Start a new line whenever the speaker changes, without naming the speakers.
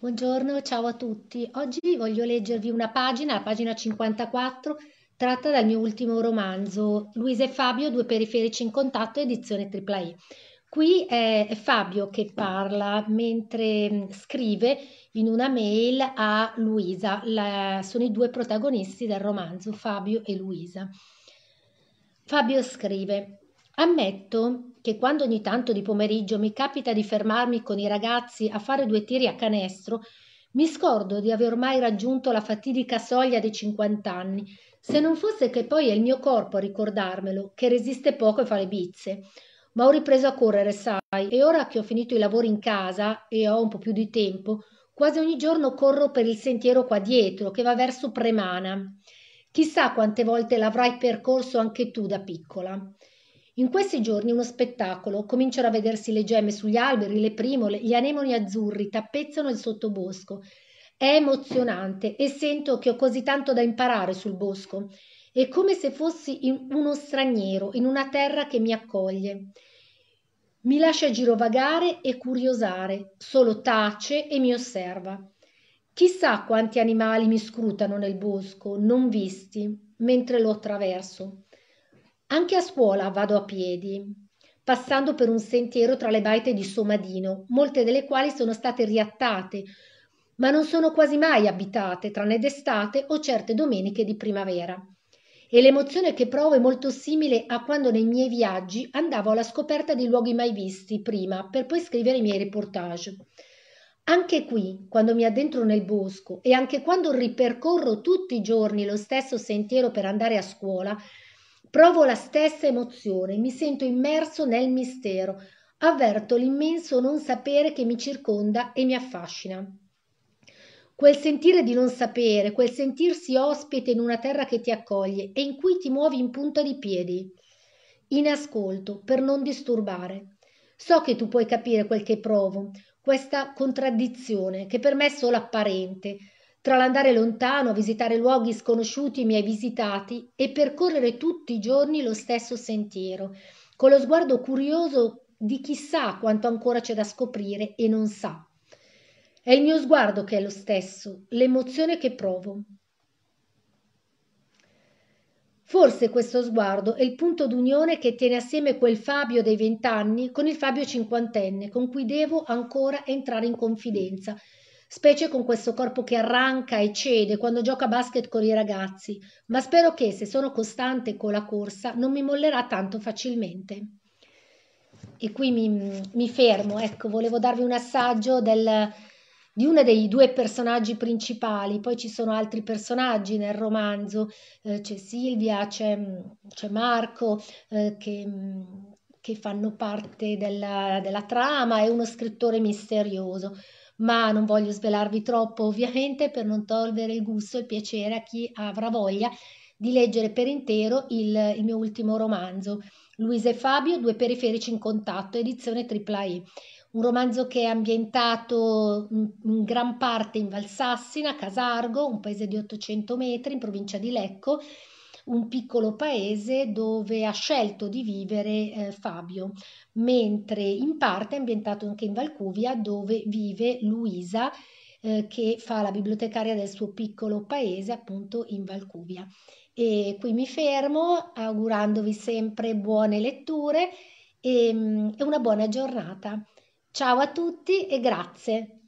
Buongiorno, ciao a tutti. Oggi voglio leggervi una pagina, la pagina 54, tratta dal mio ultimo romanzo, Luisa e Fabio, due periferici in contatto, edizione AAA. Qui è Fabio che parla mentre mm, scrive in una mail a Luisa, la, sono i due protagonisti del romanzo, Fabio e Luisa. Fabio scrive, ammetto che quando ogni tanto di pomeriggio mi capita di fermarmi con i ragazzi a fare due tiri a canestro mi scordo di aver mai raggiunto la fatidica soglia dei 50 anni, se non fosse che poi è il mio corpo a ricordarmelo, che resiste poco e fa le bizze. Ma ho ripreso a correre, sai, e ora che ho finito i lavori in casa e ho un po' più di tempo, quasi ogni giorno corro per il sentiero qua dietro, che va verso Premana. Chissà quante volte l'avrai percorso anche tu da piccola. In questi giorni uno spettacolo, cominciano a vedersi le gemme sugli alberi, le primole, gli anemoni azzurri tappezzano il sottobosco. È emozionante e sento che ho così tanto da imparare sul bosco. È come se fossi uno straniero in una terra che mi accoglie. Mi lascia girovagare e curiosare, solo tace e mi osserva. Chissà quanti animali mi scrutano nel bosco, non visti, mentre lo attraverso. Anche a scuola vado a piedi, passando per un sentiero tra le baite di Somadino, molte delle quali sono state riattate, ma non sono quasi mai abitate, tranne d'estate o certe domeniche di primavera. E l'emozione che provo è molto simile a quando nei miei viaggi andavo alla scoperta di luoghi mai visti prima, per poi scrivere i miei reportage. Anche qui, quando mi addentro nel bosco e anche quando ripercorro tutti i giorni lo stesso sentiero per andare a scuola, Provo la stessa emozione, mi sento immerso nel mistero, avverto l'immenso non sapere che mi circonda e mi affascina. Quel sentire di non sapere, quel sentirsi ospite in una terra che ti accoglie e in cui ti muovi in punta di piedi, in ascolto, per non disturbare. So che tu puoi capire quel che provo, questa contraddizione che per me è solo apparente, tra l'andare lontano, visitare luoghi sconosciuti mi hai visitati e percorrere tutti i giorni lo stesso sentiero, con lo sguardo curioso di chissà quanto ancora c'è da scoprire e non sa. È il mio sguardo che è lo stesso, l'emozione che provo. Forse questo sguardo è il punto d'unione che tiene assieme quel Fabio dei vent'anni con il Fabio cinquantenne con cui devo ancora entrare in confidenza specie con questo corpo che arranca e cede quando gioca a basket con i ragazzi, ma spero che, se sono costante con la corsa, non mi mollerà tanto facilmente. E qui mi, mi fermo, ecco, volevo darvi un assaggio del, di uno dei due personaggi principali, poi ci sono altri personaggi nel romanzo, eh, c'è Silvia, c'è, c'è Marco eh, che, che fanno parte della, della trama, è uno scrittore misterioso ma non voglio svelarvi troppo ovviamente per non togliere il gusto e il piacere a chi avrà voglia di leggere per intero il, il mio ultimo romanzo, Luisa e Fabio, due periferici in contatto, edizione AAA un romanzo che è ambientato in gran parte in Valsassina, Casargo, un paese di 800 metri in provincia di Lecco, un piccolo paese dove ha scelto di vivere eh, Fabio, mentre in parte è ambientato anche in Valcuvia dove vive Luisa eh, che fa la bibliotecaria del suo piccolo paese appunto in Valcuvia. E qui mi fermo augurandovi sempre buone letture e, mm, e una buona giornata. Ciao a tutti e grazie.